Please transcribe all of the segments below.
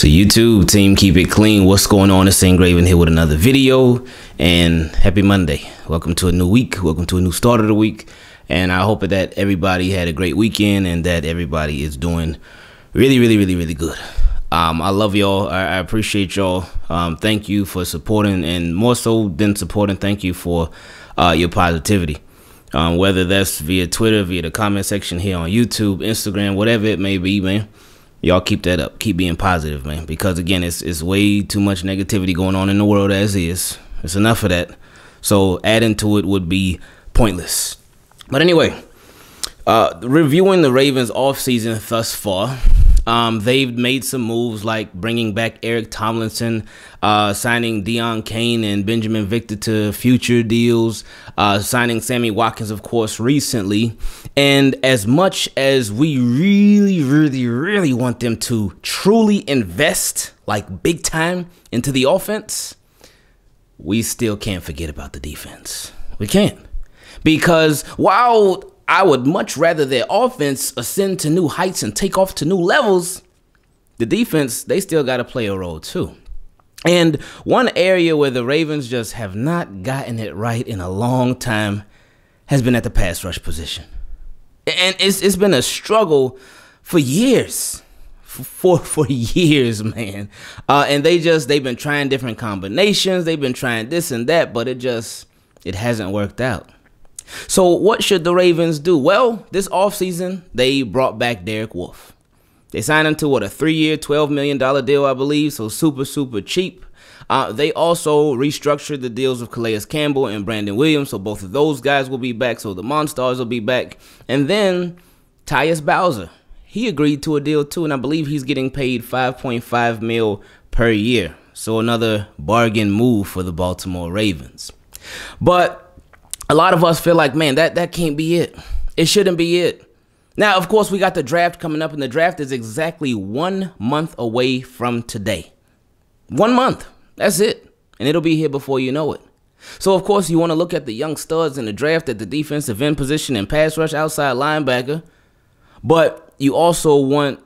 So YouTube team, keep it clean. What's going on? It's Engraven here with another video and happy Monday. Welcome to a new week. Welcome to a new start of the week. And I hope that everybody had a great weekend and that everybody is doing really, really, really, really good. Um, I love y'all. I, I, appreciate y'all. Um, thank you for supporting and more so than supporting, thank you for uh, your positivity. Um, whether that's via Twitter, via the comment section here on YouTube, Instagram, whatever it may be, man y'all keep that up. Keep being positive, man. Because again, it's it's way too much negativity going on in the world as is. It's enough of that. So adding to it would be pointless. But anyway, uh, reviewing the Ravens' offseason thus far, um, they've made some moves like bringing back Eric Tomlinson, uh, signing Dion Kane and Benjamin Victor to future deals, uh, signing Sammy Watkins, of course, recently. And as much as we really, really, really want them to truly invest like big time into the offense, we still can't forget about the defense. We can't. Because while I would much rather their offense ascend to new heights and take off to new levels. The defense, they still got to play a role too. And one area where the Ravens just have not gotten it right in a long time has been at the pass rush position. And it's, it's been a struggle for years. For for years, man, uh, and they just they've been trying different combinations. They've been trying this and that, but it just it hasn't worked out. So, what should the Ravens do? Well, this offseason, they brought back Derek Wolf. They signed him to what, a three year, $12 million deal, I believe. So, super, super cheap. Uh, they also restructured the deals of Calais Campbell and Brandon Williams. So, both of those guys will be back. So, the Monstars will be back. And then Tyus Bowser. He agreed to a deal too, and I believe he's getting paid 5.5 mil per year. So another bargain move for the Baltimore Ravens. But a lot of us feel like, man, that, that can't be it. It shouldn't be it. Now, of course, we got the draft coming up, and the draft is exactly one month away from today. One month. That's it. And it'll be here before you know it. So, of course, you want to look at the young studs in the draft at the defensive end position and pass rush outside linebacker. But you also want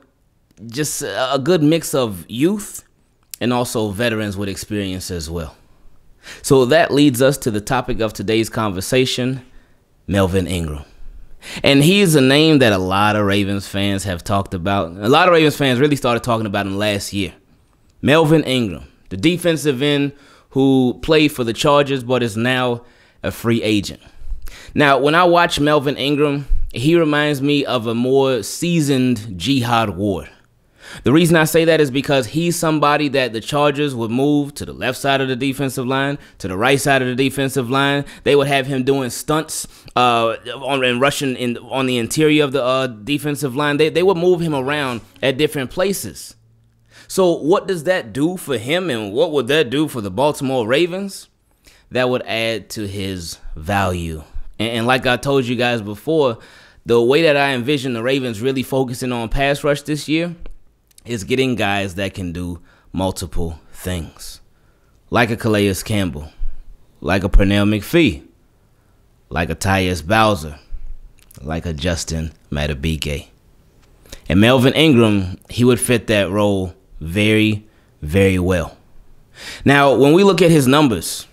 just a good mix of youth and also veterans with experience as well. So that leads us to the topic of today's conversation Melvin Ingram. And he is a name that a lot of Ravens fans have talked about. A lot of Ravens fans really started talking about him last year. Melvin Ingram, the defensive end who played for the Chargers but is now a free agent. Now, when I watch Melvin Ingram, he reminds me of a more seasoned Jihad Ward. The reason I say that is because he's somebody that the Chargers would move to the left side of the defensive line, to the right side of the defensive line. They would have him doing stunts uh, on and rushing in, on the interior of the uh, defensive line. They, they would move him around at different places. So, what does that do for him, and what would that do for the Baltimore Ravens? That would add to his value. and, and like I told you guys before, the way that I envision the Ravens really focusing on pass rush this year is getting guys that can do multiple things, like a Calais Campbell, like a Pernell McPhee, like a Tyus Bowser, like a Justin Matabike. And Melvin Ingram, he would fit that role very, very well. Now, when we look at his numbers,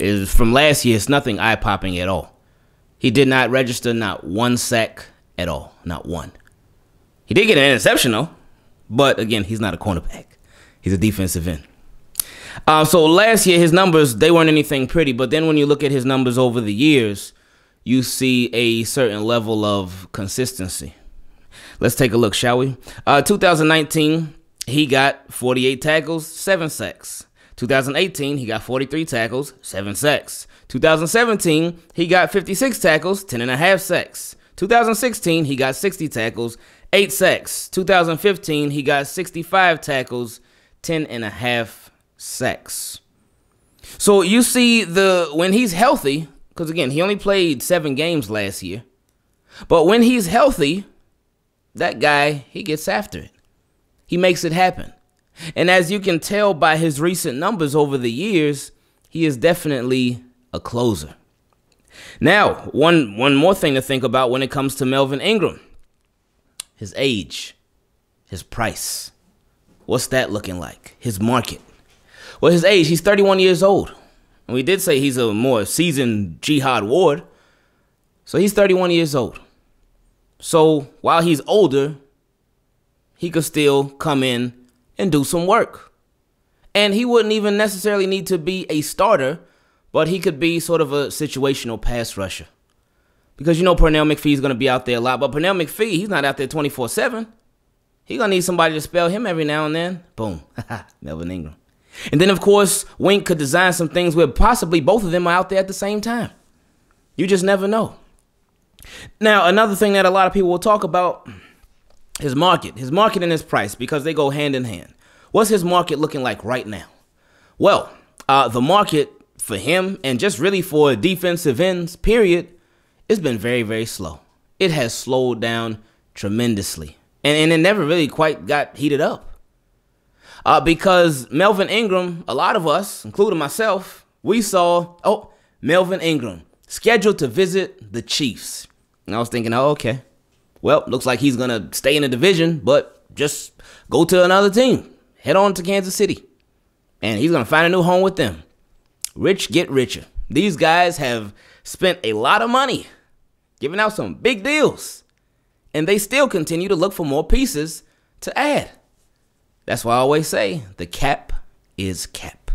is from last year, it's nothing eye popping at all. He did not register not one sack at all, not one. He did get an interception though. But again, he's not a cornerback. He's a defensive end. Uh, so last year, his numbers, they weren't anything pretty. But then when you look at his numbers over the years, you see a certain level of consistency. Let's take a look, shall we? Uh, 2019, he got 48 tackles, 7 sacks. 2018, he got 43 tackles, 7 sacks. 2017, he got 56 tackles, 10 and a half sacks. 2016, he got 60 tackles, eight sacks. 2015, he got 65 tackles, 10 and a half sacks. So you see the when he's healthy, because again, he only played seven games last year. But when he's healthy, that guy, he gets after it. He makes it happen. And as you can tell by his recent numbers over the years, he is definitely a closer. Now, one one more thing to think about when it comes to Melvin Ingram his age, his price. What's that looking like? His market. Well, his age, he's 31 years old. And we did say he's a more seasoned jihad ward. So he's 31 years old. So while he's older, he could still come in and do some work. And he wouldn't even necessarily need to be a starter, but he could be sort of a situational pass rusher. Because you know Pernell McPhee is going to be out there a lot. But Pernell McPhee, he's not out there 24 7. He's going to need somebody to spell him every now and then. Boom. Melvin Ingram. And then, of course, Wink could design some things where possibly both of them are out there at the same time. You just never know. Now, another thing that a lot of people will talk about is market. His market and his price because they go hand in hand. What's his market looking like right now? Well, uh, the market for him and just really for defensive ends, period, it's been very, very slow. It has slowed down tremendously. And, and it never really quite got heated up. Uh, because Melvin Ingram, a lot of us, including myself, we saw, oh, Melvin Ingram scheduled to visit the Chiefs. And I was thinking, oh, okay. Well, looks like he's going to stay in the division, but just go to another team. Head on to Kansas City. And he's going to find a new home with them. Rich get richer. These guys have spent a lot of money giving out some big deals. And they still continue to look for more pieces to add. That's why I always say the cap is cap.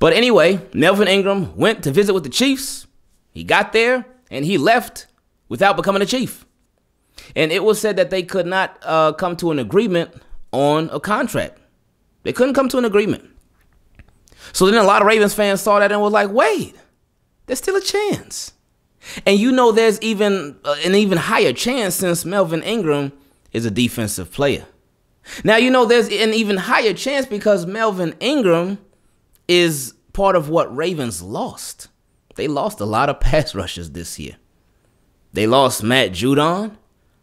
But anyway, Melvin Ingram went to visit with the Chiefs. He got there and he left without becoming a Chief. And it was said that they could not uh, come to an agreement on a contract. They couldn't come to an agreement. So then a lot of Ravens fans saw that and were like, wait, there's still a chance. And you know, there's even uh, an even higher chance since Melvin Ingram is a defensive player. Now, you know, there's an even higher chance because Melvin Ingram is part of what Ravens lost. They lost a lot of pass rushers this year. They lost Matt Judon,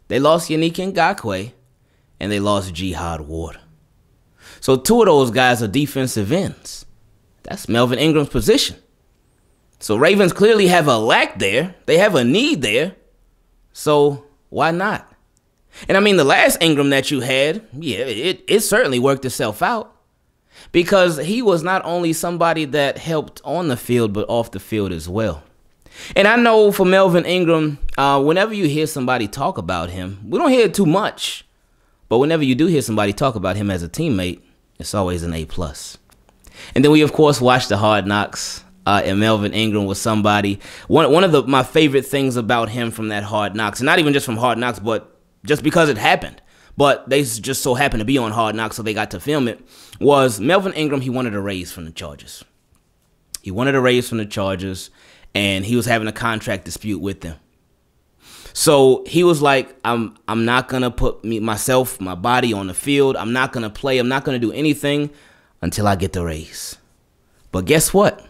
they lost Yannick Ngakwe, and they lost Jihad Ward. So, two of those guys are defensive ends. That's Melvin Ingram's position. So Ravens clearly have a lack there. They have a need there. So why not? And I mean, the last Ingram that you had, yeah, it, it certainly worked itself out because he was not only somebody that helped on the field, but off the field as well. And I know for Melvin Ingram, uh, whenever you hear somebody talk about him, we don't hear too much, but whenever you do hear somebody talk about him as a teammate, it's always an A plus. And then we of course watch the Hard Knocks uh, and Melvin Ingram was somebody one one of the my favorite things about him from that Hard Knocks, and not even just from Hard Knocks, but just because it happened. But they just so happened to be on Hard Knocks, so they got to film it. Was Melvin Ingram? He wanted a raise from the Chargers. He wanted a raise from the Chargers, and he was having a contract dispute with them. So he was like, "I'm I'm not gonna put me myself my body on the field. I'm not gonna play. I'm not gonna do anything until I get the raise." But guess what?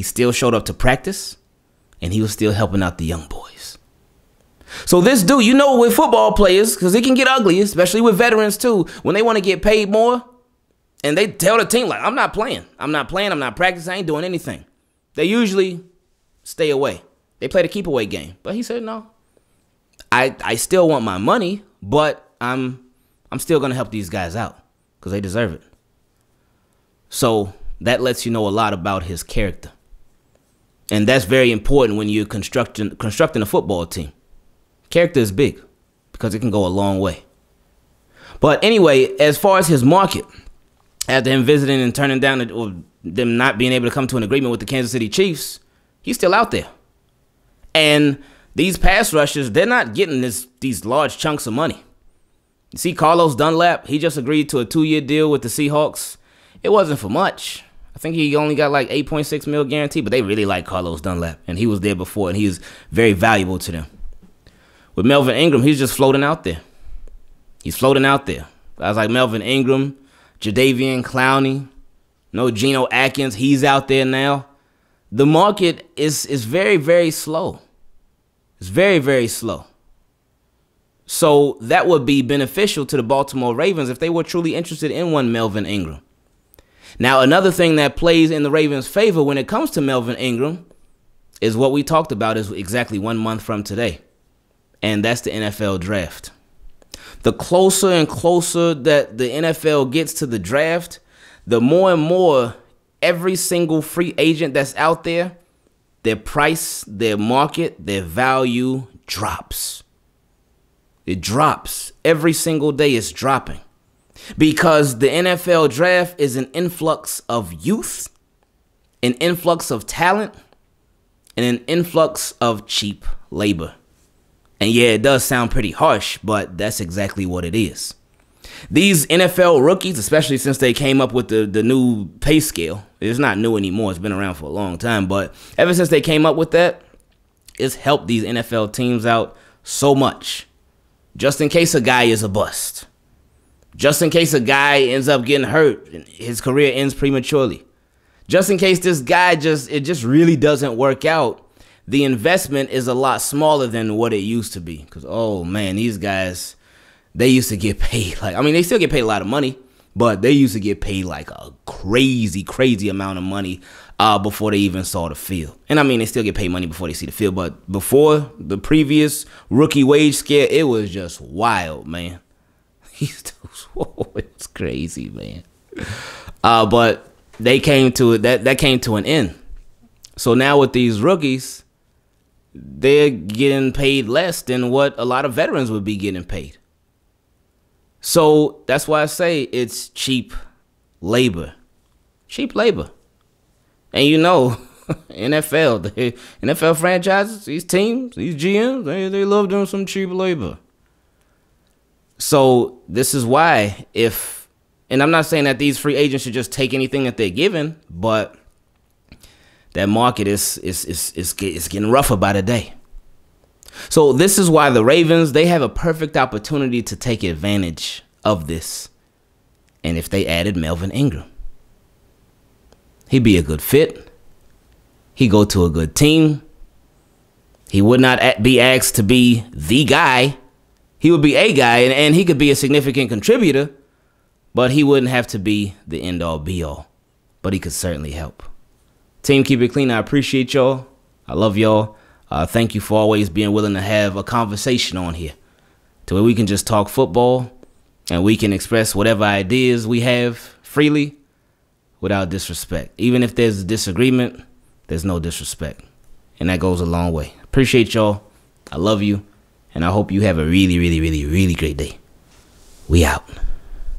He still showed up to practice and he was still helping out the young boys. So this dude, you know, with football players, because it can get ugly, especially with veterans too, when they want to get paid more, and they tell the team like, "I'm not playing, I'm not playing, I'm not practicing, I ain't doing anything." They usually stay away. They play the keep away game, but he said, "No, I I still want my money, but I'm I'm still gonna help these guys out because they deserve it." So that lets you know a lot about his character. And that's very important when you're constructing constructing a football team. Character is big because it can go a long way. But anyway, as far as his market, after him visiting and turning down the, or them not being able to come to an agreement with the Kansas City Chiefs, he's still out there. And these pass rushers, they're not getting this these large chunks of money. You see Carlos Dunlap, he just agreed to a two-year deal with the Seahawks. It wasn't for much think he only got like 8.6 mil guarantee, but they really like Carlos Dunlap, and he was there before, and he's very valuable to them. With Melvin Ingram, he's just floating out there. He's floating out there. Guys like Melvin Ingram, Jadavian Clowney, no Geno Atkins, he's out there now. The market is is very very slow. It's very very slow. So that would be beneficial to the Baltimore Ravens if they were truly interested in one Melvin Ingram. Now, another thing that plays in the Ravens' favor when it comes to Melvin Ingram is what we talked about is exactly one month from today, and that's the NFL draft. The closer and closer that the NFL gets to the draft, the more and more every single free agent that's out there, their price, their market, their value drops. It drops. Every single day it's dropping because the NFL draft is an influx of youth, an influx of talent, and an influx of cheap labor. And yeah, it does sound pretty harsh, but that's exactly what it is. These NFL rookies, especially since they came up with the, the new pay scale, it's not new anymore, it's been around for a long time, but ever since they came up with that, it's helped these NFL teams out so much. Just in case a guy is a bust. Just in case a guy ends up getting hurt and his career ends prematurely. Just in case this guy just it just really doesn't work out, the investment is a lot smaller than what it used to be. Cause oh man, these guys, they used to get paid like I mean they still get paid a lot of money, but they used to get paid like a crazy, crazy amount of money uh, before they even saw the field. And I mean, they still get paid money before they see the field, but before the previous rookie wage scare, it was just wild, man. it's crazy, man. Uh, but they came to that that came to an end. So now with these rookies, they're getting paid less than what a lot of veterans would be getting paid. So that's why I say it's cheap labor. Cheap labor. And you know, NFL, the NFL franchises, these teams, these GMs, they, they love doing some cheap labor. So this is why if and I'm not saying that these free agents should just take anything that they're given, but that market is is is is, getting rougher by the day. So this is why the Ravens they have a perfect opportunity to take advantage of this. And if they added Melvin Ingram, he'd be a good fit. He go to a good team. He would not be asked to be the guy he would be a guy and, and he could be a significant contributor, but he wouldn't have to be the end all be all. But he could certainly help. Team Keep It Clean, I appreciate y'all. I love y'all. Uh, thank you for always being willing to have a conversation on here to where we can just talk football and we can express whatever ideas we have freely without disrespect. Even if there's a disagreement, there's no disrespect. And that goes a long way. Appreciate y'all. I love you. And I hope you have a really, really, really, really great day. We out.